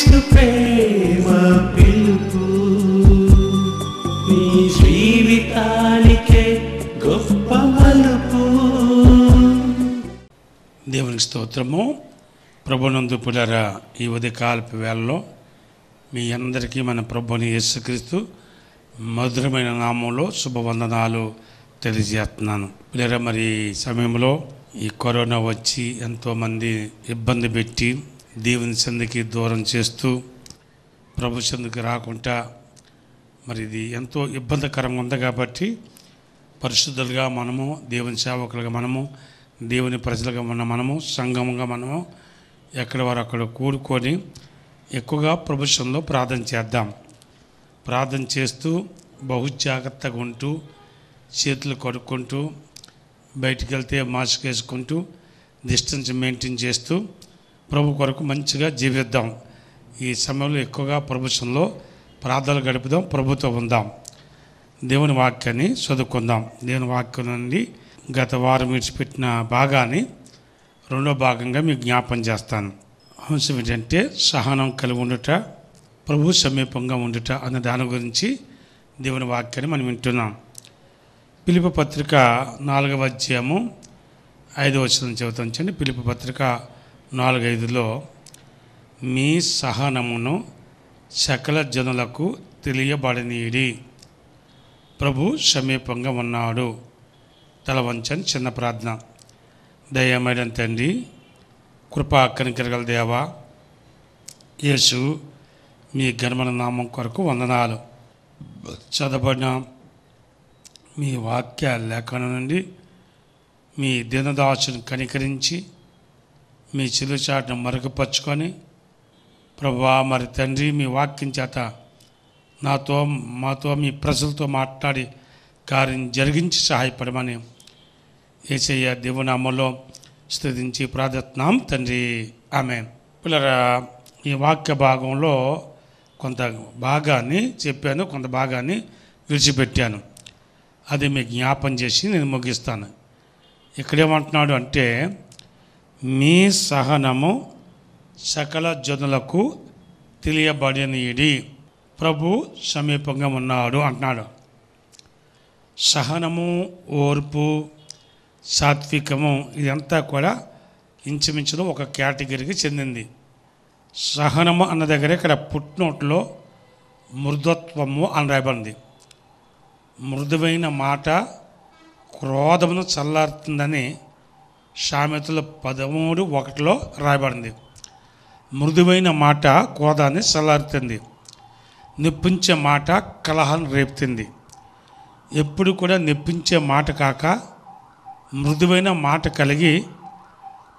విష్ణు ప్రేమ పిలుపు నీ జీవితానికే గొప్ప మలుపు దేవునికి స్తోత్రము ప్రభునందు పులర ఈ ఉదయకాల్ప వేళలో మీ అందరికీ మన ప్రభుని యేసుక్రీస్తు మధురమైన నామంలో శుభవందనాలు తెలియజేస్తున్నాను పులర మరి సమయంలో ఈ కరోనా వచ్చి ఎంతోమంది ఇబ్బంది పెట్టి దేవుని చెందకి దూరం చేస్తూ ప్రభు చెందుకు రాకుండా మరి ఇది ఎంతో ఇబ్బందికరంగా ఉంది కాబట్టి పరిశుద్ధులుగా మనము దేవుని సేవకులుగా మనము దేవుని ప్రజలుగా ఉన్న మనము సంఘముగా మనము ఎక్కడ వారు అక్కడ కూడుకొని ఎక్కువగా ప్రభుత్వంలో ప్రార్థన చేద్దాం ప్రార్థన చేస్తూ బహు జాగ్రత్తగా ఉంటూ చేతులు కడుక్కుంటూ బయటికి వెళ్తే మాస్క్ వేసుకుంటూ డిస్టెన్స్ మెయింటైన్ చేస్తూ ప్రభు కొరకు మంచిగా జీవిద్దాం ఈ సమయంలో ఎక్కువగా ప్రభుత్వంలో ప్రార్థనలు గడుపుదాం ప్రభుత్వం ఉందాం దేవుని వాక్యాన్ని చదువుకుందాం దేవుని వాక్యం నుండి గత వారం విడిచిపెట్టిన భాగాన్ని రెండో భాగంగా మీకు జ్ఞాపం చేస్తాను అంశం ఏంటంటే సహనం కలిగి ఉండుట ప్రభు సమీపంగా ఉండుట అన్న దాని గురించి దేవుని వాక్యాన్ని మనం వింటున్నాం పిలుపు పత్రిక నాలుగవ అధ్యాయము ఐదవ వచ్చిన చదువుతాం చూడండి పిలుపు పత్రిక నాలుగైదులో మీ సహనమును సకల జనులకు తెలియబడనీడి ప్రభు సమీపంగా ఉన్నాడు తలవంచని చిన్న ప్రార్థన దయమైన తండ్రి కృపా కనికరగల దేవా యేసు మీ గణమన నామం కొరకు వందనాలు చదవబడిన మీ వాక్య లేఖన నుండి మీ దినదాసును కనికరించి మీ చిరుచాటును మరుగుపరుచుకొని ప్రభా మరి తండ్రి మీ వాక్యం చేత నాతో మాతో మీ ప్రజలతో మాట్లాడి కార్యం జరిగించి సహాయపడమని ఏసయ్య దేవునామలో స్థుతించి ప్రార్థిస్తున్నాం తండ్రి ఆమె పిల్లరా ఈ వాక్య భాగంలో కొంత భాగాన్ని చెప్పాను కొంత భాగాన్ని విడిచిపెట్టాను అది మీకు జ్ఞాపం చేసి నేను ముగిస్తాను ఇక్కడేమంటున్నాడు అంటే మీ సహనము సకల జనులకు తెలియబడినది ప్రభు సమీపంగా ఉన్నాడు అంటున్నాడు సహనము ఓర్పు సాత్వికము ఇదంతా కూడా ఇంచుమించును ఒక కేటగిరీకి చెందింది సహనము అన్న దగ్గర ఇక్కడ పుట్టినోట్లో మృదుత్వము అని రాయబడింది మృదువైన మాట క్రోధమును చల్లారుతుందని సామెతల పదమూడు ఒకటిలో రాయబడింది మృదువైన మాట కోదాన్ని సలారుతుంది నొప్పించే మాట కలహాన్ని రేపుతుంది ఎప్పుడు కూడా నొప్పించే మాట కాక మృదువైన మాట కలిగి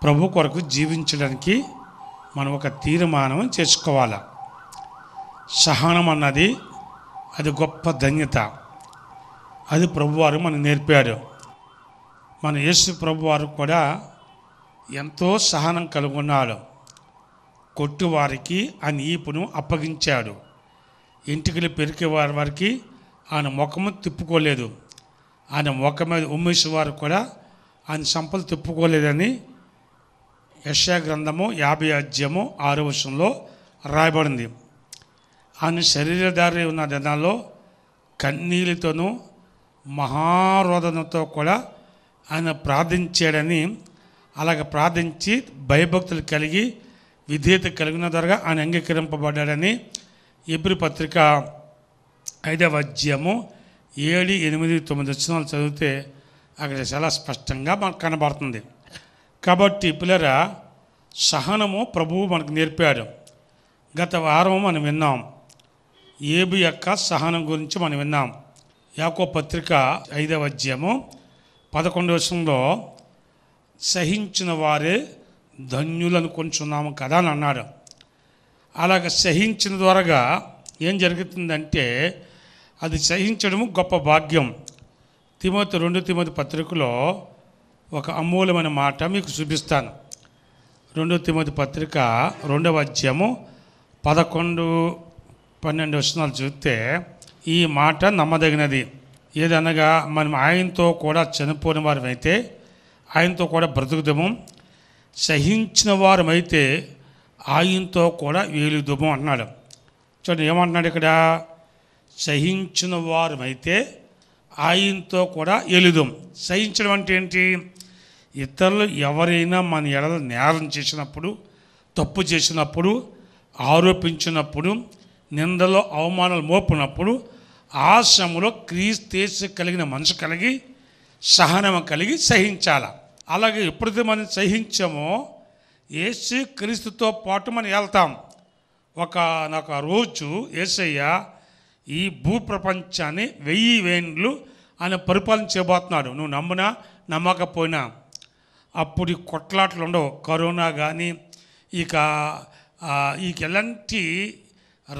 ప్రభు కొరకు జీవించడానికి మనం ఒక తీర్మానం చేసుకోవాలి సహనం అన్నది అది గొప్ప ధన్యత అది ప్రభువారు మనం నేర్పాడు మన యేసు ప్రభు వారు కూడా ఎంతో సహనం కలుగున్నాడు కొట్టువారికి ఆ నీపును అప్పగించాడు ఇంటికి పెరికే వారి వారికి ఆయన ముఖము తిప్పుకోలేదు ఆయన ముఖం మీద ఉమ్మేసి వారు కూడా ఆయన సంపద తిప్పుకోలేదని యశా గ్రంథము యాభై అధ్యయము ఆరో వర్షంలో రాయబడింది ఆయన శరీరధారి ఉన్న దినాల్లో కన్నీళ్ళతోనూ మహారోధనతో కూడా ఆయన ప్రార్థించాడని అలాగ ప్రార్థించి భయభక్తులు కలిగి విధేయత కలిగిన ద్వారా ఆయన అంగీకరింపబడ్డాడని ఎబ్రి పత్రిక ఐదవ అధ్యాయము ఏడు ఎనిమిది తొమ్మిది వచ్చినాలు చదివితే అక్కడ చాలా స్పష్టంగా మనకు కనబడుతుంది కాబట్టి పిల్లరా సహనము ప్రభువు మనకు నేర్పాడు గత వారం మనం విన్నాం ఏబి యొక్క సహనం గురించి మనం విన్నాం యాకో పత్రిక ఐదవ అధ్యాయము పదకొండు వర్షంలో సహించిన వారే ధన్యులను కొంచున్నాము కదా అని అన్నాడు అలాగ సహించిన ద్వారాగా ఏం జరుగుతుందంటే అది సహించడము గొప్ప భాగ్యం తిమోతి రెండు తిమోతి పత్రికలో ఒక అమూలమైన మాట మీకు చూపిస్తాను రెండో తిమోతి పత్రిక రెండవ అధ్యాయము పదకొండు పన్నెండు వచనాలు చూస్తే ఈ మాట నమ్మదగినది ఏదనగా మనం ఆయనతో కూడా చనిపోయిన వారమైతే ఆయనతో కూడా బ్రతుకుదము సహించిన వారమైతే ఆయనతో కూడా వేలుదము అన్నాడు చూడండి ఏమంటున్నాడు ఇక్కడ సహించిన వారమైతే ఆయనతో కూడా ఎలుదం సహించడం అంటే ఏంటి ఇతరులు ఎవరైనా మన ఎడల నేరం చేసినప్పుడు తప్పు చేసినప్పుడు ఆరోపించినప్పుడు నిందలో అవమానాలు మోపినప్పుడు ఆ సమయంలో క్రీస్తేసు కలిగిన మనసు కలిగి సహనం కలిగి సహించాల అలాగే ఎప్పుడైతే మనం సహించామో ఏసు క్రీస్తుతో పాటు మనం వెళ్తాం ఒక నాకు ఆ రోజు ఏసయ్య ఈ భూప్రపంచాన్ని వెయ్యి వేండ్లు ఆయన పరిపాలన చేయబోతున్నాడు నువ్వు నమ్మునా నమ్మకపోయినా అప్పుడు ఈ కొట్లాట్లు ఉండవు కరోనా కానీ ఇక ఇక ఎలాంటి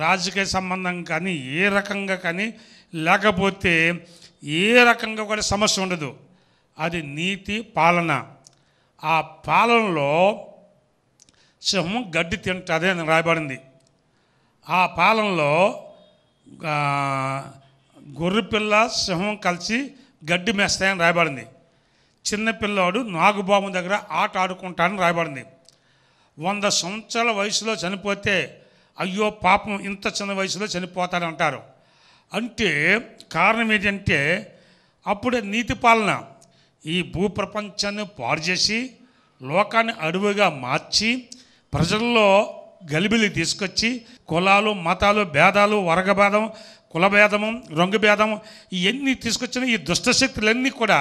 రాజకీయ సంబంధం కానీ ఏ రకంగా కానీ లేకపోతే ఏ రకంగా కూడా సమస్య ఉండదు అది నీతి పాలన ఆ పాలనలో సింహం గడ్డి తింటుంది అని రాయబడింది ఆ పాలనలో గొర్రెపిల్ల సింహం కలిసి గడ్డి మేస్తాయని రాయబడింది చిన్నపిల్లవాడు నాగుబాబు దగ్గర ఆట ఆడుకుంటానని రాయబడింది వంద సంవత్సరాల వయసులో చనిపోతే అయ్యో పాపం ఇంత చిన్న వయసులో చనిపోతాడంటారు అంటే కారణం ఏంటంటే అప్పుడే నీతి పాలన ఈ భూప్రపంచాన్ని పాడు చేసి లోకాన్ని అడవుగా మార్చి ప్రజల్లో గలిబిలి తీసుకొచ్చి కులాలు మతాలు భేదాలు వర్గభేదం కులభేదము భేదము ఇవన్నీ తీసుకొచ్చిన ఈ దుష్టశక్తులన్నీ కూడా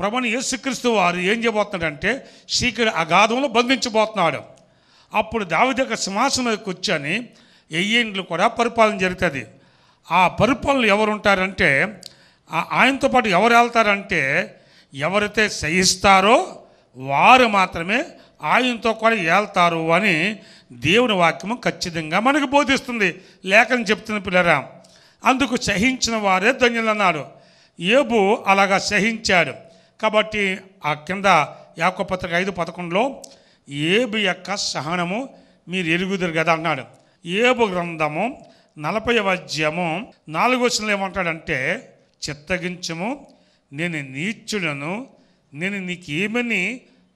ప్రభుని యేసుక్రీస్తు వారు ఏం చేయబోతున్నాడంటే శీకరి అగాధంలో బంధించబోతున్నాడు అప్పుడు దావిద యొక్క సింహాసనం కూర్చొని ఎయ్యేండ్లు కూడా పరిపాలన జరుగుతుంది ఆ పరిపాలన ఎవరు ఉంటారంటే ఆయనతో పాటు ఎవరు వెళ్తారంటే ఎవరైతే సహిస్తారో వారు మాత్రమే ఆయనతో కూడా వెళ్తారు అని దేవుని వాక్యము ఖచ్చితంగా మనకు బోధిస్తుంది లేఖను చెప్తున్న పిల్లరా అందుకు సహించిన వారే ధన్యులన్నారు ఏబు అలాగా సహించాడు కాబట్టి ఆ కింద యాకపత్రిక ఐదు పదకొండులో ఏబు యొక్క సహనము మీరు ఎరుగుదురు కదా అన్నాడు ఏబు గ్రంథము నలభై అధ్యాయము నాలుగు వచ్చిన ఏమంటాడంటే చిత్తగించము నేను నీచులను నేను నీకేమని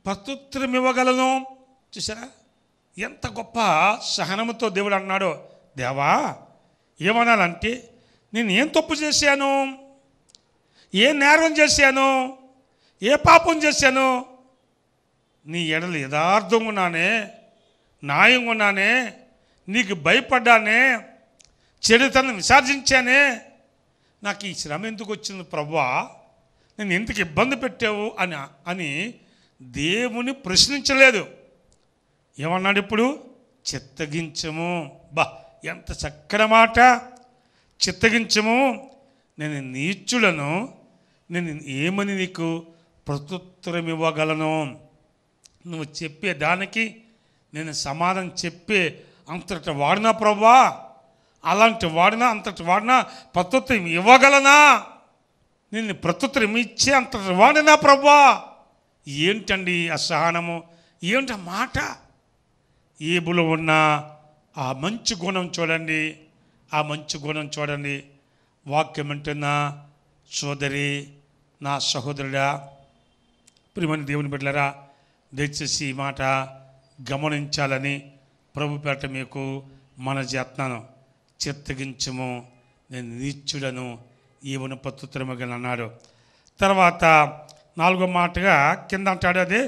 ప్రత్యుత్తరం ఇవ్వగలను చూసారా ఎంత గొప్ప సహనముతో దేవుడు అన్నాడు దేవా ఏమనాలంటే నేను ఏం తప్పు చేశాను ఏ నేరం చేశాను ఏ పాపం చేశాను నీ ఎడలు న్యాయం ఉన్నానే నీకు భయపడ్డానే చెడుతనం విసర్జించానే నాకు ఈ శ్రమ ఎందుకు వచ్చింది ప్రభా నేను ఎందుకు ఇబ్బంది పెట్టావు అని అని దేవుని ప్రశ్నించలేదు ఏమన్నాడు ఇప్పుడు చిత్తగించము బా ఎంత చక్కని మాట చిత్తగించము నేను నీచులను నేను ఏమని నీకు ప్రత్యుత్తరం ఇవ్వగలను నువ్వు చెప్పే దానికి నేను సమాధానం చెప్పే అంతటి వాడినా ప్రభా అలాంటి వాడినా అంతటి వాడినా ప్రత్యుత్తరం ఇవ్వగలనా నేను ప్రత్యుత్తరం ఇచ్చే అంతటి వాడినా ప్రభా ఏంటండి అసహనము ఏమిటి మాట ఏబులో ఉన్న ఆ మంచి గుణం చూడండి ఆ మంచి గుణం చూడండి వాక్యం అంటున్నా సోదరి నా సహోదరుడా ప్రియమని దేవుని బిడ్డలరా దయచేసి ఈ మాట గమనించాలని ప్రభు పేట మీకు మన జత్నను చిత్తగించము నేను నీచుడను ఈవను పత్తుత్రమగని అన్నాడు తర్వాత నాలుగో మాటగా కింద అంటాడు అది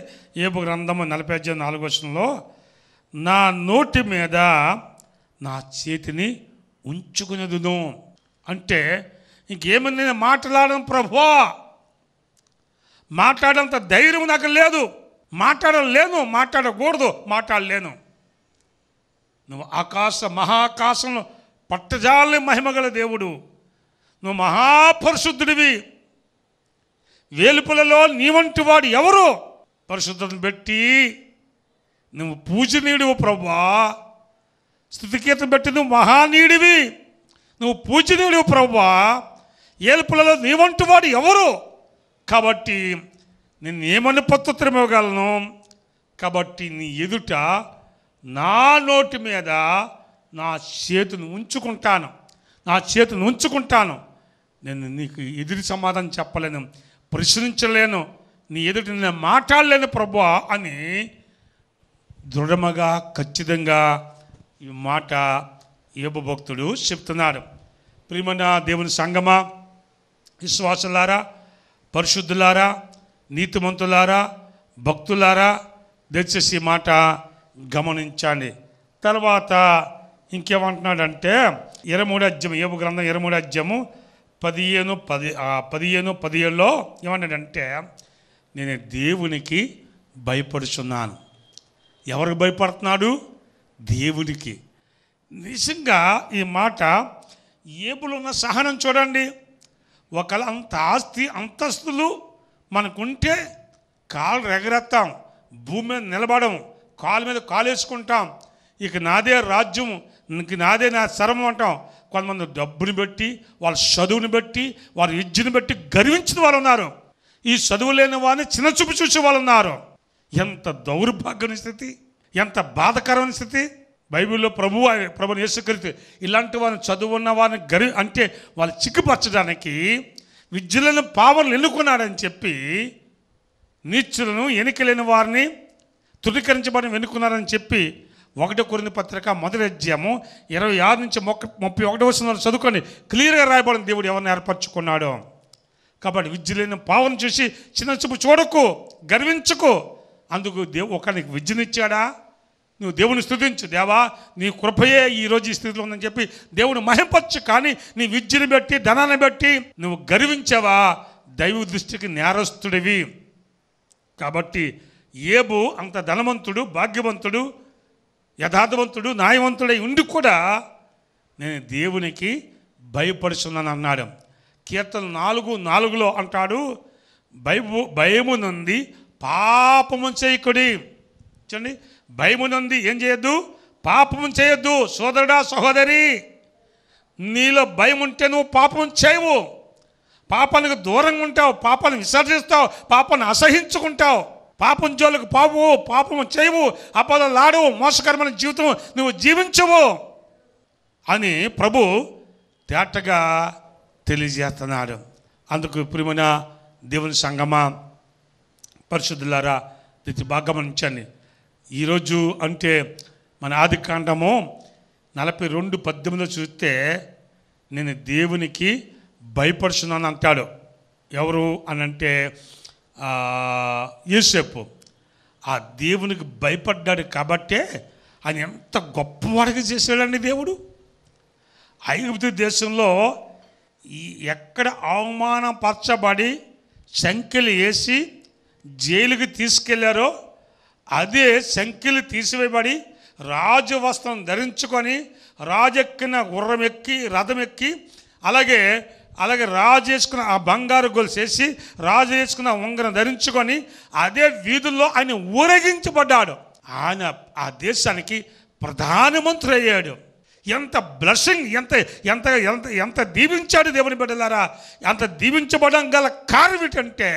ఏబు గ్రంథము నలభై ఐదు నాలుగో వచనంలో నా నోటి మీద నా చేతిని ఉంచుకునేదును అంటే ఇంకేమని మాట్లాడను ప్రభు మాట్లాడంత ధైర్యం నాకు లేదు మాట్లాడలేను మాట్లాడకూడదు మాట్లాడలేను నువ్వు ఆకాశ మహాకాశంలో పట్టజాలని మహిమగల దేవుడు నువ్వు మహాపరిశుద్ధుడివి వేలుపులలో నీవంటి వాడు ఎవరు పరిశుద్ధతను పెట్టి నువ్వు పూజనీయుడివు ప్రభా స్థుతికీర్తను పెట్టి నువ్వు మహానీయుడివి నువ్వు పూజనీయుడివు ప్రభా ఏలుపులలో నీవంటి వాడు ఎవరు కాబట్టి నిన్ను ఏమని పత్రం ఇవ్వగలను కాబట్టి నీ ఎదుట నా నోటి మీద నా చేతిని ఉంచుకుంటాను నా చేతిని ఉంచుకుంటాను నేను నీకు ఎదురు సమాధానం చెప్పలేను ప్రశ్నించలేను నీ ఎదుట నేను మాట్లాడలేను ప్రభు అని దృఢమగా ఖచ్చితంగా ఈ మాట ఏబు భక్తుడు చెప్తున్నాడు ప్రియమైన దేవుని సంగమ విశ్వాసులారా పరిశుద్ధులారా నీతిమంతులారా భక్తులారా దయచేసి మాట గమనించండి తర్వాత ఇంకేమంటున్నాడంటే ఇరవై మూడు అధ్యయం గ్రంథం ఇరవై మూడు అధ్యయము పదిహేను పది పదిహేను పదిహేడులో ఏమన్నాడంటే నేను దేవునికి భయపడుచున్నాను ఎవరికి భయపడుతున్నాడు దేవునికి నిజంగా ఈ మాట ఏబులున్న సహనం చూడండి ఒకళ్ళ అంత ఆస్తి అంతస్తులు మనకుంటే కాళ్ళు రెగరెత్తాం భూమి మీద నిలబడము కాలు మీద కాలేసుకుంటాం ఇక నాదే రాజ్యం ఇంక నాదే నా శరం అంటాం కొంతమంది డబ్బుని బట్టి వాళ్ళ చదువుని బట్టి వాళ్ళ విద్యను బట్టి గర్వించిన వాళ్ళు ఉన్నారు ఈ చదువు లేని వారిని చిన్న చూపు చూసే వాళ్ళు ఉన్నారు ఎంత దౌర్భాగ్యమైన స్థితి ఎంత బాధకరమైన స్థితి బైబిల్లో ప్రభు ప్రభు యేసుకరితే ఇలాంటి వారిని ఉన్న వారిని గరి అంటే వాళ్ళు చిక్కుపరచడానికి విద్యులను పావర్లు ఎన్నుకున్నాడని చెప్పి నీచులను ఎన్నికలేని వారిని తృణీకరించబడిన ఎన్నుకున్నారని చెప్పి ఒకటి కొరిన పత్రిక మొదటి అధ్యాయము ఇరవై ఆరు నుంచి మొక్క ముప్పై ఒకటి వచ్చిన చదువుకొని క్లియర్గా రాయబడిన దేవుడు ఎవరిని ఏర్పరచుకున్నాడు కాబట్టి విద్యలేని పావును చూసి చిన్న చూపు చూడకు గర్వించకు అందుకు దేవు ఒకరికి విద్యనిచ్చాడా నువ్వు దేవుని స్థుతించు దేవా నీ కృపయే ఈరోజు ఈ స్థితిలో ఉందని చెప్పి దేవుని మహింపచ్చు కానీ నీ విద్యను బట్టి ధనాన్ని బట్టి నువ్వు గర్వించావా దైవ దృష్టికి నేరస్తుడివి కాబట్టి ఏబు అంత ధనవంతుడు భాగ్యవంతుడు యథార్థవంతుడు న్యాయవంతుడై ఉండి కూడా నేను దేవునికి భయపడుచున్నాను అన్నాడు కీర్తన నాలుగు నాలుగులో అంటాడు భయము భయమునంది పాపము చేయకుడి చూడండి భయమునంది ఏం చేయొద్దు పాపం చేయొద్దు సోదరుడా సహోదరి నీలో భయం ఉంటే నువ్వు పాపం చేయవు పాపానికి దూరంగా ఉంటావు పాపాన్ని విసర్జిస్తావు పాపాన్ని అసహించుకుంటావు పాపం జోలికి పావు పాపం చేయవు అపదలాడు మోసకరమైన జీవితం నువ్వు జీవించవు అని ప్రభు తేటగా తెలియజేస్తున్నాడు అందుకు ప్రిమున దేవుని సంగమ పరిశుద్ధులారా ఇది బాగా గమనించండి ఈరోజు అంటే మన ఆది కాండము నలభై రెండు పద్దెనిమిదిలో చూస్తే నేను దేవునికి భయపడుచున్నాను అంటాడు ఎవరు అని అంటే యూసేపు ఆ దేవునికి భయపడ్డాడు కాబట్టే ఆయన ఎంత గొప్పవాడిగా చేశాడండి దేవుడు ఐగుప్తు దేశంలో ఎక్కడ అవమానపరచబడి శంకెలు వేసి జైలుకి తీసుకెళ్లారో అదే సంఖ్యలు తీసివేయబడి రాజు వస్త్రం ధరించుకొని రాజెక్కిన గుర్రం ఎక్కి రథం ఎక్కి అలాగే అలాగే రాజు వేసుకున్న ఆ బంగారు గొలుసేసి రాజు వేసుకున్న ఉంగరం ధరించుకొని అదే వీధుల్లో ఆయన ఊరేగించబడ్డాడు ఆయన ఆ దేశానికి ప్రధానమంత్రి అయ్యాడు ఎంత బ్లెస్సింగ్ ఎంత ఎంత ఎంత ఎంత దీవించాడు దేవుని బిడ్డలారా ఎంత దీవించబడడం గల కారణం ఏంటంటే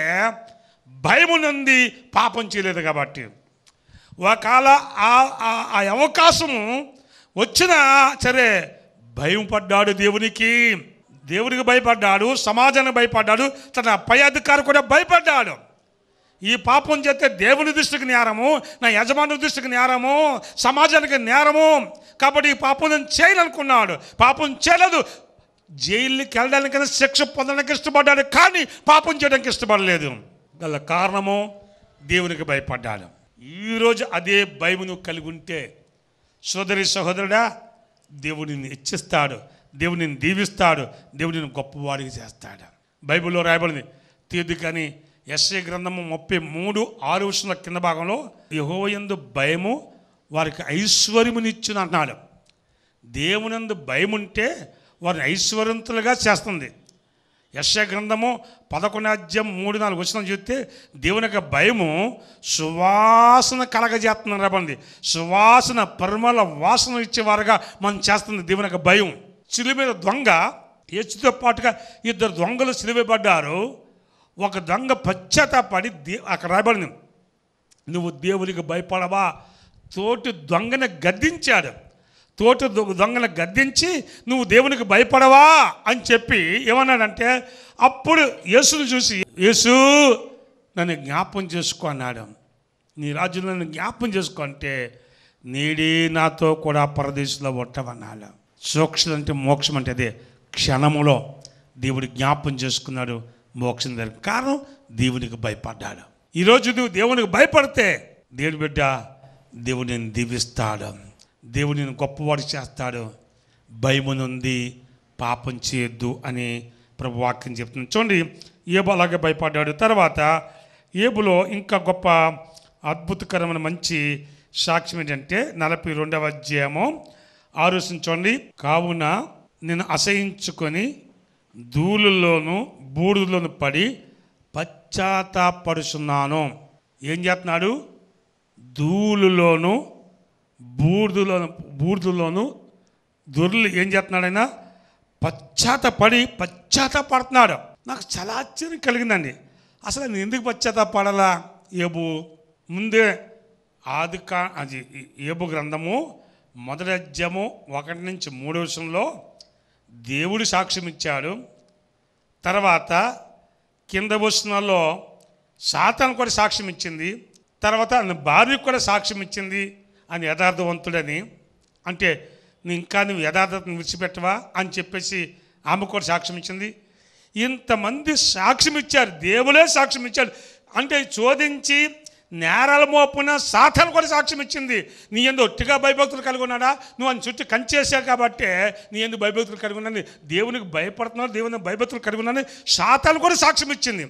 భయమునంది పాపం చేయలేదు కాబట్టి ఒకవేళ ఆ అవకాశము వచ్చినా సరే భయం పడ్డాడు దేవునికి దేవునికి భయపడ్డాడు సమాజానికి భయపడ్డాడు తన పై అధికారి కూడా భయపడ్డాడు ఈ పాపం చేస్తే దేవుని దృష్టికి నేరము నా యజమాను దృష్టికి నేరము సమాజానికి నేరము కాబట్టి ఈ పాపం నేను చేయాలనుకున్నాడు పాపం చేయలేదు జైలుకి వెళ్ళడానికి శిక్ష పొందడానికి ఇష్టపడ్డాడు కానీ పాపం చేయడానికి ఇష్టపడలేదు గల కారణము దేవునికి భయపడ్డాడు ఈరోజు అదే నువ్వు కలిగి ఉంటే సోదరి సహోదరుడా దేవుడిని హెచ్చిస్తాడు దేవుడిని దీవిస్తాడు దేవుడిని గొప్పవాడికి చేస్తాడు బైబిల్లో రాయబడింది తీర్ది కానీ ఎస్ఏ గ్రంథము ముప్పై మూడు ఆరు వచ్చిన కింద భాగంలో యహోయందు భయము వారికి ఐశ్వర్యమునిచ్చును అన్నాడు దేవునందు భయముంటే వారిని ఐశ్వర్యంతులుగా చేస్తుంది యశ గ్రంథము పదకొండాధ్యం మూడు నాలుగు వచ్చిన చూస్తే దేవుని యొక్క భయము సువాసన కలగజేస్తుంది రబంది సువాసన పరిమళ వాసన ఇచ్చేవారుగా మనం చేస్తుంది దేవుని యొక్క భయం చిలు మీద దొంగ ఏచుతో పాటుగా ఇద్దరు దొంగలు సిలువబడ్డారు ఒక దొంగ పశ్చాత్తాపడి దే అక్కడ రాయబడింది నువ్వు దేవునికి భయపడవా తోటి దొంగని గద్దించాడు తోట దొంగలు గద్దించి నువ్వు దేవునికి భయపడవా అని చెప్పి ఏమన్నాడంటే అప్పుడు యేసును చూసి యేసు నన్ను జ్ఞాపం చేసుకో అన్నాడు నీ రాజులు నన్ను జ్ఞాపం చేసుకో అంటే నీడి నాతో కూడా పరదేశంలో ఉండవన్నాడు సూక్ష్మ అంటే మోక్షం అంటే అదే క్షణములో దేవుడు జ్ఞాపం చేసుకున్నాడు మోక్షం దగ్గర కారణం దేవునికి భయపడ్డాడు ఈరోజు నువ్వు దేవునికి భయపడితే దేవుడి బిడ్డ దేవుడిని దీవిస్తాడు దేవుడు నేను గొప్పవాడు చేస్తాడు భయమునుంది పాపం చేయొద్దు అని ప్రభు వాక్యం చెప్తుంది చూడండి ఏబు అలాగే భయపడ్డాడు తర్వాత ఏబులో ఇంకా గొప్ప అద్భుతకరమైన మంచి సాక్ష్యం ఏంటంటే నలభై రెండవ అధ్యాయము ఆలోచించండి కావున నేను అసహించుకొని ధూళుల్లోనూ బూడులోను పడి పశ్చాత్తాపడుచున్నాను ఏం చేస్తున్నాడు ధూళులోను బూర్దులో బూర్దులోను దొర్లు ఏం చేస్తున్నాడైనా పశ్చాత్తపడి పశ్చాత్తపడుతున్నాడు నాకు చాలా ఆశ్చర్యం కలిగిందండి అసలు నేను ఎందుకు పశ్చాత్తపడాలా ఏబు ముందే ఆది కా అది ఏబు గ్రంథము మొదటి అధ్యయము ఒకటి నుంచి మూడో విషయంలో దేవుడు సాక్ష్యం ఇచ్చాడు తర్వాత కింద వచనాల్లో సాతాను కూడా సాక్ష్యం ఇచ్చింది తర్వాత భార్యకు కూడా సాక్ష్యం ఇచ్చింది ఆయన యథార్థవంతుడని అంటే నువ్వు ఇంకా నువ్వు యథార్థతను విడిచిపెట్టవా అని చెప్పేసి ఆమె కూడా సాక్ష్యం ఇచ్చింది ఇంతమంది సాక్ష్యం ఇచ్చారు దేవులే సాక్ష్యం ఇచ్చాడు అంటే చోదించి నేరాల మోపున సాధన కూడా సాక్ష్యం ఇచ్చింది నీ ఎందు ఒట్టిగా భయభక్తులు కలిగి ఉన్నాడా నువ్వు అని చుట్టూ కంచేసావు కాబట్టి నీ ఎందు భయభక్తులు కలిగి ఉన్నాను దేవునికి భయపడుతున్నావు దేవుని భయభక్తులు కలిగి ఉన్నాను సాతాలు కూడా సాక్ష్యం ఇచ్చింది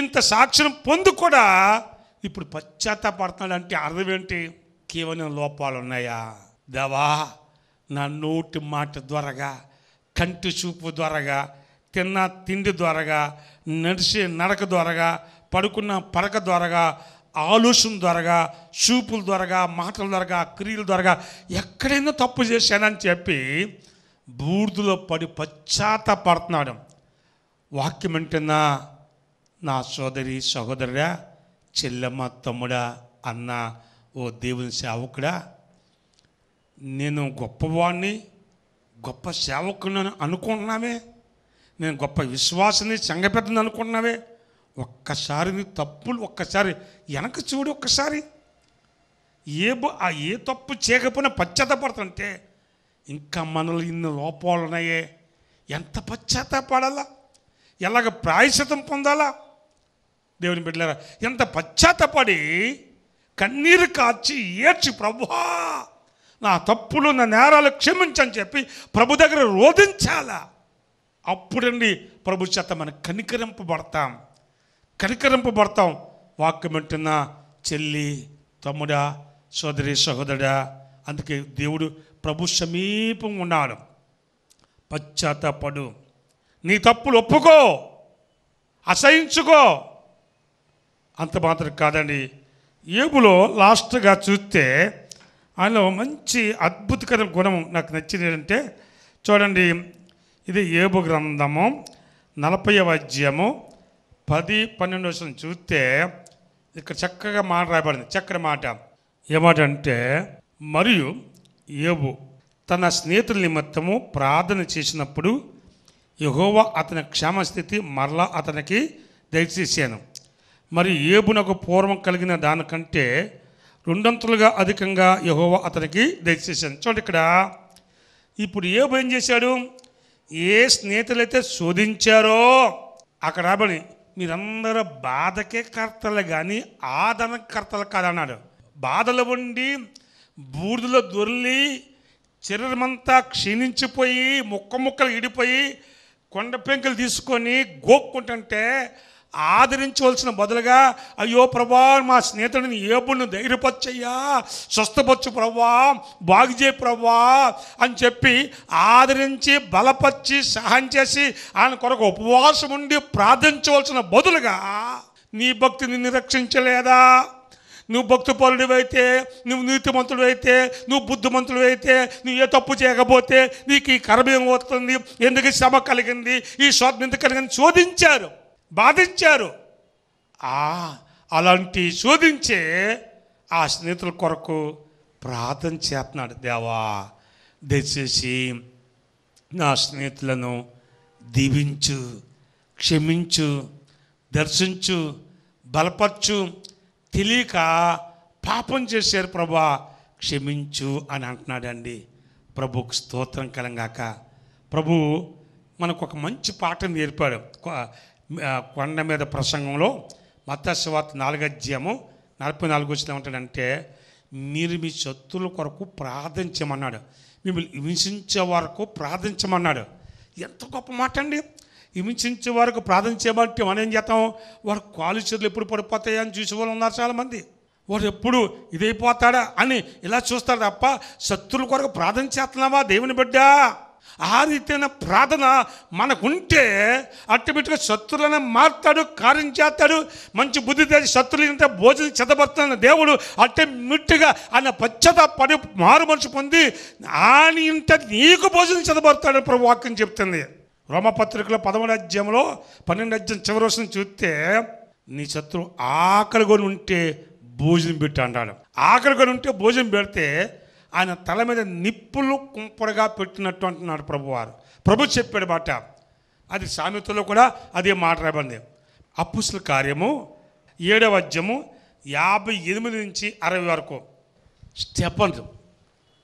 ఇంత సాక్ష్యం పొందు కూడా ఇప్పుడు పశ్చాత్తాపడుతున్నాడు అంటే అర్థం ఏంటి కేవలం లోపాలు ఉన్నాయా దేవా నా నోటి మాట ద్వారాగా కంటి చూపు ద్వారాగా తిన్న తిండి ద్వారాగా నడిచే నడక ద్వారాగా పడుకున్న పడక ద్వారాగా ఆలోచన ద్వారాగా చూపుల ద్వారాగా మాటల ద్వారాగా క్రియల ద్వారాగా ఎక్కడైనా తప్పు చేశానని చెప్పి బూర్దులో పడి పశ్చాత్తపడుతున్నాడు వాక్యం అంటున్నా నా సోదరి సహోదరుడా చెల్లెమ్మ తమ్ముడా అన్న ఓ దేవుని సేవకుడా నేను గొప్పవాణ్ణి గొప్ప సేవకుని అనుకుంటున్నావే నేను గొప్ప విశ్వాసని సంగపెట్టని అనుకుంటున్నావే ఒక్కసారి నీ తప్పులు ఒక్కసారి వెనక చూడు ఒక్కసారి ఏ ఆ ఏ తప్పు చేయకపోయినా పశ్చాత్తపడుతుంటే ఇంకా మనలో ఇన్ని లోపాలు ఉన్నాయే ఎంత పశ్చాత్తపడాలా ఎలాగ ప్రాయశ్చితం పొందాలా దేవుని బిడ్డలారా ఎంత పశ్చాత్తపడి కన్నీరు కాచి ఏడ్చి ప్రభు నా తప్పులు నా నేరాలు క్షమించని చెప్పి ప్రభు దగ్గర రోధించాలా అప్పుడండి ప్రభు చేత మనం కనికరింపబడతాం కనికరింపబడతాం వాక్యం వింటున్న చెల్లి తమ్ముడా సోదరి సహోదరుడా అందుకే దేవుడు ప్రభు సమీపం ఉన్నాడు పశ్చాత్తపడు నీ తప్పులు ఒప్పుకో అసహించుకో అంత మాత్రం కాదండి ఏబులో లాస్ట్గా చూస్తే ఆయనలో మంచి అద్భుతకర గుణం నాకు నచ్చింది ఏంటంటే చూడండి ఇది ఏబు గ్రంథము నలభై వాద్యము పది పన్నెండు వచ్చిన చూస్తే ఇక్కడ చక్కగా మాట రాయబడింది చక్కని మాట ఏమాట అంటే మరియు ఏబు తన స్నేహితుల నిమిత్తము ప్రార్థన చేసినప్పుడు యహోవా అతని క్షేమస్థితి మరలా అతనికి దయచేసాను మరి ఏబునకు పూర్వం కలిగిన దానికంటే రెండంతలుగా అధికంగా యహోవా అతనికి దయచేశాను చూడండి ఇక్కడ ఇప్పుడు ఏబు ఏం చేశాడు ఏ స్నేహితులైతే శోధించారో అక్కడ రాబడి మీరందరూ బాధకే కర్తలు కానీ కర్తలు కాదన్నాడు బాధలు ఉండి బూర్దుల దొర్లి శరీరమంతా క్షీణించిపోయి ముక్క ముక్కలు ఇడిపోయి కొండ పెంకులు తీసుకొని గోక్కుంటుంటే ఆదరించవలసిన బదులుగా అయ్యో ప్రభా మా స్నేహితుడిని ఏబుడిని ధైర్యపరచయ్యా స్వస్థపచ్చు ప్రభా బాగుజే ప్రభా అని చెప్పి ఆదరించి బలపరిచి సహాయం చేసి ఆయన కొరకు ఉపవాసం ఉండి ప్రార్థించవలసిన బదులుగా నీ భక్తి నిన్ను రక్షించలేదా నువ్వు నీతి నువ్వు అయితే నువ్వు బుద్ధిమంతుడు అయితే నువ్వు ఏ తప్పు చేయకపోతే నీకు ఈ కర్మ ఏం వస్తుంది ఎందుకు శ్రమ కలిగింది ఈ స్వాతంత్రం కలిగింది శోధించారు బాధించారు అలాంటి శోధించే ఆ స్నేహితుల కొరకు ప్రార్థన చేస్తున్నాడు దేవా దయచేసి నా స్నేహితులను దీవించు క్షమించు దర్శించు బలపరచు తెలియక పాపం చేశారు ప్రభా క్షమించు అని అంటున్నాడండి ప్రభుకు స్తోత్రం కలంగాక ప్రభు మనకు ఒక మంచి పాఠం నేర్పాడు కొండ మీద ప్రసంగంలో మతస్వార్త నాలుగజ్యము నలభై నాలుగు వచ్చిన ఉంటాడంటే మీరు మీ శత్రుల కొరకు ప్రార్థించమన్నాడు మిమ్మల్ని హింసించే వరకు ప్రార్థించమన్నాడు ఎంత గొప్ప మాట అండి హింసించే వరకు ప్రార్థించేమంటే మనం ఏం చేస్తాం వారు కాలు చేతులు ఎప్పుడు పడిపోతాయి అని చూసే వాళ్ళు ఉన్నారు చాలామంది వాడు ఎప్పుడు ఇదైపోతాడా అని ఇలా చూస్తాడు తప్ప శత్రుల కొరకు ప్రార్థన చేస్తున్నావా దేవుని బిడ్డా ఆ రీతైన ప్రార్థన మనకుంటే అట్టబెట్టుగా శత్రులను మారుతాడు కార్యం చేస్తాడు మంచి బుద్ధి తెచ్చి శత్రులు ఇంత భోజనం చెదబడుతున్న దేవుడు అట్టే మిట్టుగా ఆయన పచ్చత పడి మారు మనిషి పొంది ఆయన ఇంత నీకు భోజనం చెదబడతాడు ప్రభు వాక్యం చెప్తుంది రోమపత్రికలో పదమూడు అధ్యాయంలో పన్నెండు అధ్యాయం చివరి వచ్చిన చూస్తే నీ శత్రువు ఆకలిగొని ఉంటే భోజనం పెట్టి అంటాడు ఆకలిగొని ఉంటే భోజనం పెడితే ఆయన తల మీద నిప్పులు కుంపరగా పెట్టినట్టు అంటున్నాడు ప్రభువారు ప్రభు చెప్పాడు మాట అది సామెతలో కూడా అదే మాట రాబంది అప్పుసుల కార్యము ఏడవ అధ్యము యాభై ఎనిమిది నుంచి అరవై వరకు స్టెపన్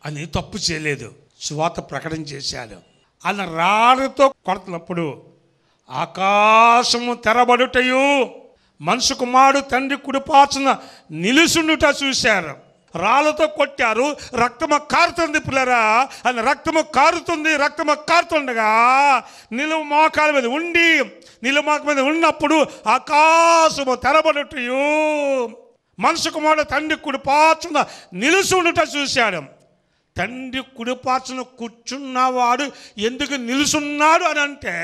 అని తప్పు చేయలేదు శువాత ప్రకటన చేశాడు ఆయన రాళ్ళతో కొడుతున్నప్పుడు ఆకాశము తెరబడుటయు మనుషు కుమారుడు తండ్రి కుడిపాచున నిలుసుండుట చూశారు రాళ్ళతో కొట్టారు రక్తము కారుతుంది పిల్లరా అని రక్తము కారుతుంది రక్తము కారుతుండగా నిలువ మోకాల మీద ఉండి నిలువ మోక మీద ఉన్నప్పుడు ఆకాశము తెరబడుటూ మనసుకు మూడ తండ్రి కుడిపార్చున నిలుసు ఉండుట చూశాడు తండ్రి కుడిపార్చున కూర్చున్నవాడు ఎందుకు నిలుసున్నాడు అని అంటే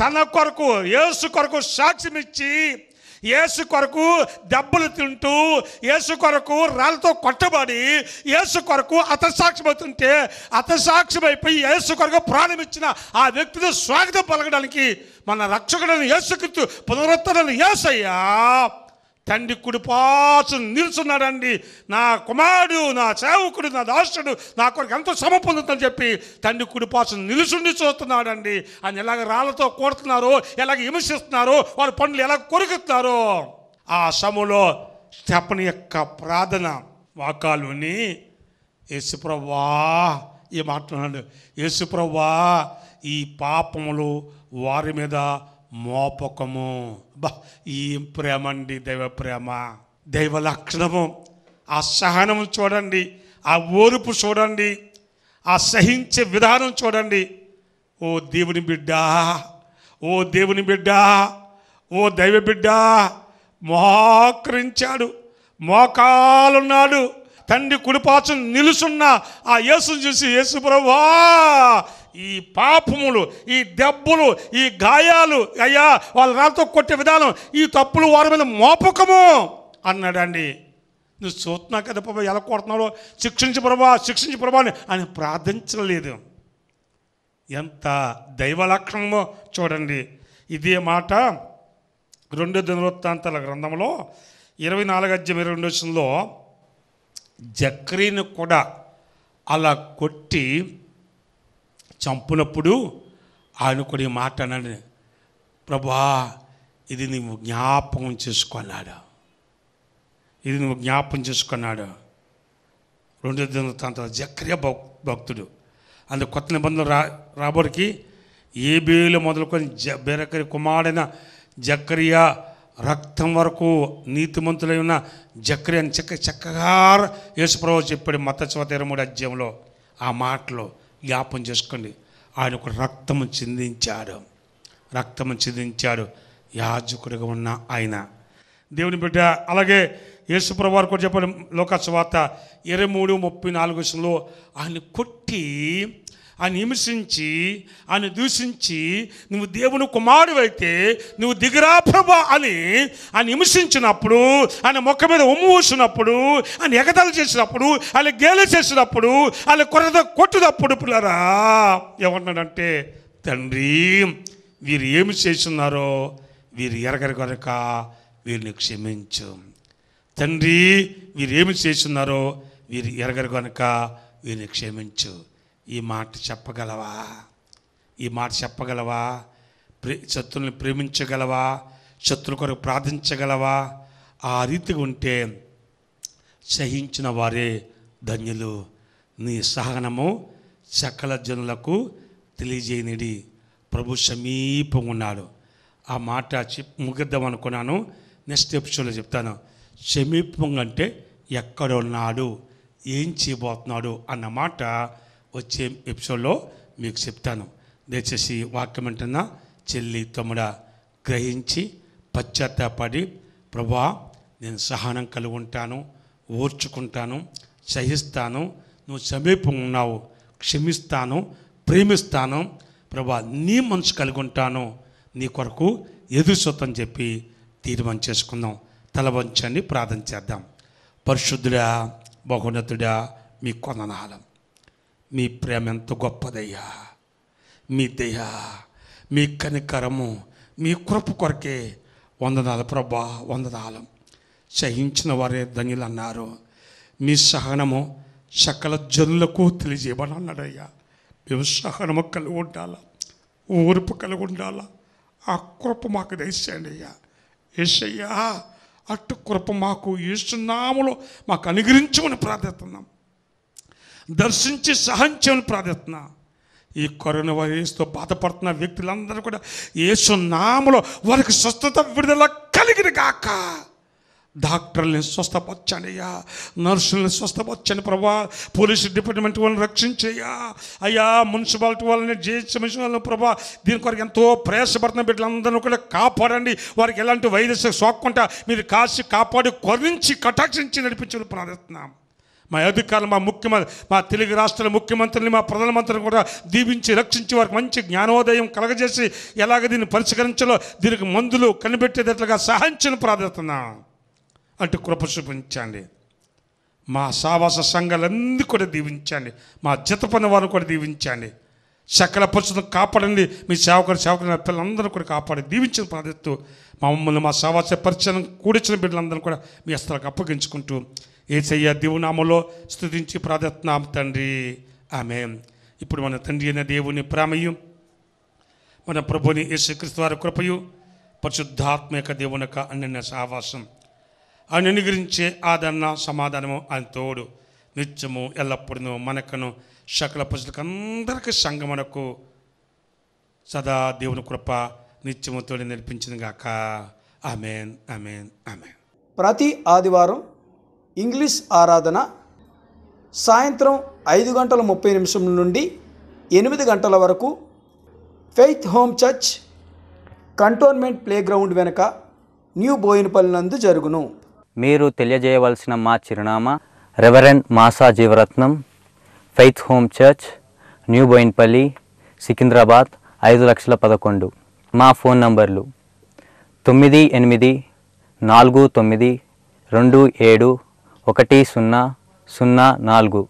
తన కొరకు యేసు కొరకు సాక్ష్యం ఇచ్చి యేసు కొరకు దెబ్బలు తింటూ యేసు కొరకు రాళ్ళతో కొట్టబడి యేసు కొరకు అతసాక్షమవుతుంటే అతసాక్షమైపోయి యేసు కొరకు ప్రాణం ఇచ్చిన ఆ వ్యక్తితో స్వాగతం పలకడానికి మన రక్షకుడని యేసుకృతు పునరుత్తరని యేసయ్యా తండ్రి కుడిపాచు నిలుచున్నాడండి నా కుమారుడు నా సేవకుడు నా దాసుడు నా కొరకు ఎంతో శ్రమ పొందుతుందని చెప్పి తండ్రి కుడిపాచు నిలుచుండి చూస్తున్నాడండి అని ఎలాగ రాళ్ళతో కోరుతున్నారో ఎలాగ విమర్శిస్తున్నారో వారి పనులు ఎలా కొరుకుతున్నారో ఆ సమలో స్టెపన్ యొక్క ప్రార్థన వాకాలుని యేసుప్రవ్వా ఈ మాట్లాడు యేసుప్రవ్వా ఈ పాపములు వారి మీద మోపకము బా ఈ ప్రేమ అండి దైవ ప్రేమ దైవ లక్షణము ఆ సహనము చూడండి ఆ ఓర్పు చూడండి ఆ సహించే విధానం చూడండి ఓ దేవుని బిడ్డ ఓ దేవుని బిడ్డ ఓ దైవ బిడ్డ మోకరించాడు మోకాలున్నాడు తండ్రి కుడిపాచం నిలుసున్న ఆ యేసును చూసి యేసు ప్రభా ఈ పాపములు ఈ దెబ్బలు ఈ గాయాలు అయ్యా వాళ్ళ రాళ్ళతో కొట్టే విధానం ఈ తప్పులు వారి మీద మోపకము అన్నాడండి నువ్వు చూస్తున్నా కదా ప్రభా ఎలా కొడుతున్నావో శిక్షించి ప్రభా శిక్షించి ప్రభా అని ఆయన ప్రార్థించలేదు ఎంత దైవ లక్షణమో చూడండి ఇదే మాట రెండో దినవృత్తాంతాల గ్రంథంలో ఇరవై నాలుగు అధ్యయం ఇరవై రెండు జక్రీని కూడా అలా కొట్టి చంపునప్పుడు ఆయన కూడా మాట అన్నాడు ప్రభా ఇది నువ్వు జ్ఞాపకం చేసుకున్నాడు ఇది నువ్వు జ్ఞాపకం చేసుకున్నాడు రెండో తర్వాత జక్రియ భక్తుడు అందు కొత్త నిబంధనలు రా రాబోడికి బేలు మొదలుకొని జ బెరకరి కుమారుడైన జక్రియ రక్తం వరకు నీతిమంతులై ఉన్న జక్రియని చక్క చక్కగా యేసుప్రభు చెప్పాడు మత చవతి ఇరవై మూడు అధ్యాయంలో ఆ మాటలో జ్ఞాపం చేసుకోండి ఆయన ఒక రక్తము చిందించాడు రక్తము చిందించాడు యాజకుడిగా ఉన్న ఆయన దేవుని బిడ్డ అలాగే యేసుప్రభు వారు కూడా చెప్పారు లోకాసు వార్త ఇరవై మూడు ముప్పై నాలుగు విషయంలో ఆయన కొట్టి ఆయన హింసించి ఆయన దూషించి నువ్వు దేవుని అయితే నువ్వు దిగిరా ప్రభా అని ఆయన హింసించినప్పుడు ఆయన మొక్క మీద ఉమ్ము వేసినప్పుడు ఆయన ఎగతలు చేసినప్పుడు ఆయన గేలు చేసినప్పుడు వాళ్ళ కొరత కొట్టినప్పుడు పిల్లరా ఏమన్నాడంటే తండ్రి వీరు ఏమి చేస్తున్నారో వీరు ఎరగరు కనుక వీరిని క్షమించు తండ్రి వీరు ఏమి చేస్తున్నారో వీరు ఎరగరు కనుక వీరిని క్షమించు ఈ మాట చెప్పగలవా ఈ మాట చెప్పగలవా ప్రే శత్రుల్ని ప్రేమించగలవా శత్రు కొరకు ప్రార్థించగలవా ఆ రీతిగా ఉంటే సహించిన వారే ధన్యులు నీ సహనము సకల జనులకు తెలియజేయనిడి ప్రభు సమీపం ఉన్నాడు ఆ మాట ముగిద్దాం అనుకున్నాను నెక్స్ట్ ఎపిసోడ్లో చెప్తాను సమీపంగా అంటే ఎక్కడ ఉన్నాడు ఏం చేయబోతున్నాడు అన్న మాట వచ్చే ఎపిసోడ్లో మీకు చెప్తాను దయచేసి వాక్యం అంటున్నా చెల్లి తమ్ముడ గ్రహించి పశ్చాత్తాపడి ప్రభా నేను సహనం కలిగి ఉంటాను ఓర్చుకుంటాను సహిస్తాను నువ్వు సమీపం ఉన్నావు క్షమిస్తాను ప్రేమిస్తాను ప్రభా నీ మనసు కలిగి ఉంటాను నీ కొరకు ఎదురుసొత్తని చెప్పి తీర్మానం చేసుకుందాం తలవంచాన్ని ప్రార్థన చేద్దాం పరిశుద్ధుడా బహునతుడా మీ కొందనాలం మీ ప్రేమ ఎంత గొప్పదయ్యా మీ దయ మీ కనికరము మీ కృప కొరకే వందనాలు ప్రభా వందనాలు సహించిన వారే ధన్యులు అన్నారు మీ సహనము సకల జనులకు తెలియజేయమని అన్నాడయ్యా మేము సహనము కలిగి ఉండాలా ఊరుపు కలిగి ఉండాలా ఆ కృప మాకు దయచేయండి అయ్యా ఏసయ్యా అట్టు కృప మాకు ఈ సున్నాములో మాకు అనుగ్రహించమని ప్రార్థిస్తున్నాం దర్శించి సహంచమని ప్రార్థన ఈ కరోనా వైరస్తో బాధపడుతున్న వ్యక్తులందరూ కూడా యేసు నామలో వారికి స్వస్థత విడుదల కలిగిన కాక డాక్టర్ని స్వస్థపరచనయ్యా నర్సుల్ని స్వస్థపరచని ప్రభా పోలీస్ డిపార్ట్మెంట్ వాళ్ళని రక్షించయ్యా అయ్యా మున్సిపాలిటీ వాళ్ళని జిహెచ్ మిషన్ వాళ్ళని ప్రభా దీని కొరకు ఎంతో ప్రయాసపడుతున్న బిడ్డలందరినీ కూడా కాపాడండి వారికి ఎలాంటి వైరస్ సోక్కుండా మీరు కాసి కాపాడి కొరించి కటాక్షించి నడిపించడం ప్రార్థిస్తున్నాం మా అధికారులు మా ముఖ్యమంత్రి మా తెలుగు రాష్ట్రాల ముఖ్యమంత్రిని మా ప్రధానమంత్రిని కూడా దీవించి రక్షించి వారికి మంచి జ్ఞానోదయం కలగజేసి ఎలాగ దీన్ని పరిష్కరించాలో దీనికి మందులు కనిపెట్టేటట్లుగా సహాయించను ప్రార్థన అంటూ కృప చూపించండి మా సావాస సంఘాలన్నీ కూడా దీవించండి మా జత పని వారిని కూడా దీవించండి సకల పరిస్థితులు కాపాడండి మీ సేవకులు సేవకులు పిల్లలందరూ కూడా కాపాడి దీవించిన ప్రార్థిస్తూ మా మమ్మల్ని మా సావాస పరిచయం కూడిచ్చిన బిడ్డలందరూ కూడా మీ అస్తలకు అప్పగించుకుంటూ ఏసయ్య దివునామలో స్థుతించి ప్రార్థనాం తండ్రి ఆమె ఇప్పుడు మన తండ్రి అయిన దేవుని ప్రేమయు మన ప్రభుని యేసుక్రీస్తు వారి కృపయు పరిశుద్ధాత్మ యొక్క దేవుని యొక్క అన్యన్య సావాసం ఆయన అనుగ్రహించే ఆదరణ సమాధానము ఆయన తోడు నిత్యము ఎల్లప్పుడూ మనకను సకల అందరికీ సంగమనకు సదా దేవుని కృప నిత్యము తోడి నడిపించింది గాక ఆమెన్ ఆమెన్ ఆమెన్ ప్రతి ఆదివారం ఇంగ్లీష్ ఆరాధన సాయంత్రం ఐదు గంటల ముప్పై నిమిషం నుండి ఎనిమిది గంటల వరకు Faith Home Church Cantonment playground వెనుక న్యూ బోయినపల్లి నందు జరుగును మీరు తెలియజేయవలసిన మా చిరునామా Reverend Masa Jeevaratnam Faith Home Church New Boinpally Secunderabad ఐదు లక్షల పదకొండు మా ఫోన్ నంబర్లు తొమ్మిది ఎనిమిది నాలుగు తొమ్మిది రెండు ఏడు ఒకటి సున్నా సున్నా నాలుగు